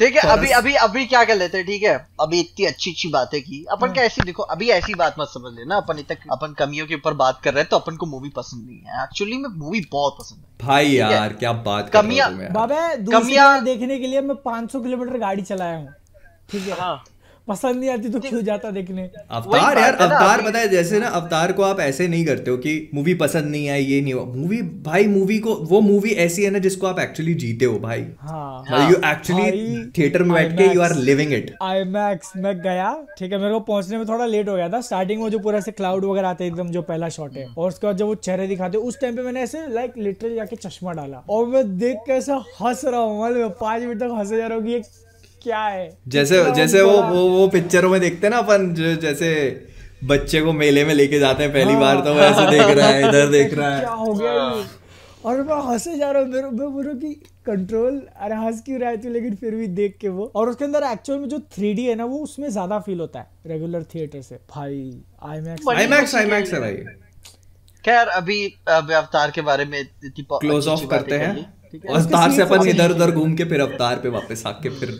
ठीक है तो अभी अभी अभी क्या कर लेते हैं ठीक है अभी इतनी अच्छी अच्छी बातें की अपन हम्म। क्या ऐसी देखो अभी ऐसी बात मत समझ लेना अपन इतना अपन कमियों के ऊपर बात कर रहे हैं तो अपन को मूवी पसंद नहीं है एक्चुअली में मूवी बहुत पसंद है भाई यार क्या बात कमिया बाबा कमिया देखने के लिए मैं 500 किलोमीटर गाड़ी चलाया हूँ ठीक है हाँ पसंद नहीं आती तो क्यों जाता देखने अवतार यार अवतार बताए जैसे ना अवतार को आप ऐसे नहीं करते हो कि मूवी पसंद नहीं आई ये नहीं हुआ मूवी भाई मूवी को वो मूवी ऐसी है ना जिसको आप एक्चुअली जीते हो भाई यू एक्चुअली थिएटर में बैठ के you are living it IMAX मैं गया ठीक है मेरे को पहुंचने में थोड़ा लेट हो गया था स्टार्टिंग में जो पूरा से क्लाउड वगैरह आते एकदम जो पहला शॉट है हम्म। और उसके बाद जब वो चेहरे दिखाते उस टाइम पे मैंने ऐसे लाइक लिटरली जाके चश्मा डाला और मैं देख के ऐसा हंस रहा हूँ मैं पांच मिनट तक हंसे जा रहा हूँ कि क्या है जैसे जैसे वो वो वो पिक्चरों में देखते हैं ना अपन जैसे बच्चे को मेले में लेके जाते हैं पहली बार तो ऐसे देख रहा है इधर देख रहा है क्या हो गया हाँ। और मैं हंसे जा रहा हूँ मेरे मैं बोलो कि कंट्रोल अरे हंस क्यों रहा है तू लेकिन फिर भी देख के वो और उसके अंदर एक्चुअल में जो थ्री है ना वो उसमें ज्यादा फील होता है रेगुलर थिएटर से भाई IMAX IMAX IMAX है भाई खैर अभी अवतार के बारे में क्लोज ऑफ करते हैं और अवतार से अपन इधर उधर घूम के फिर अवतार पे वापस आके फिर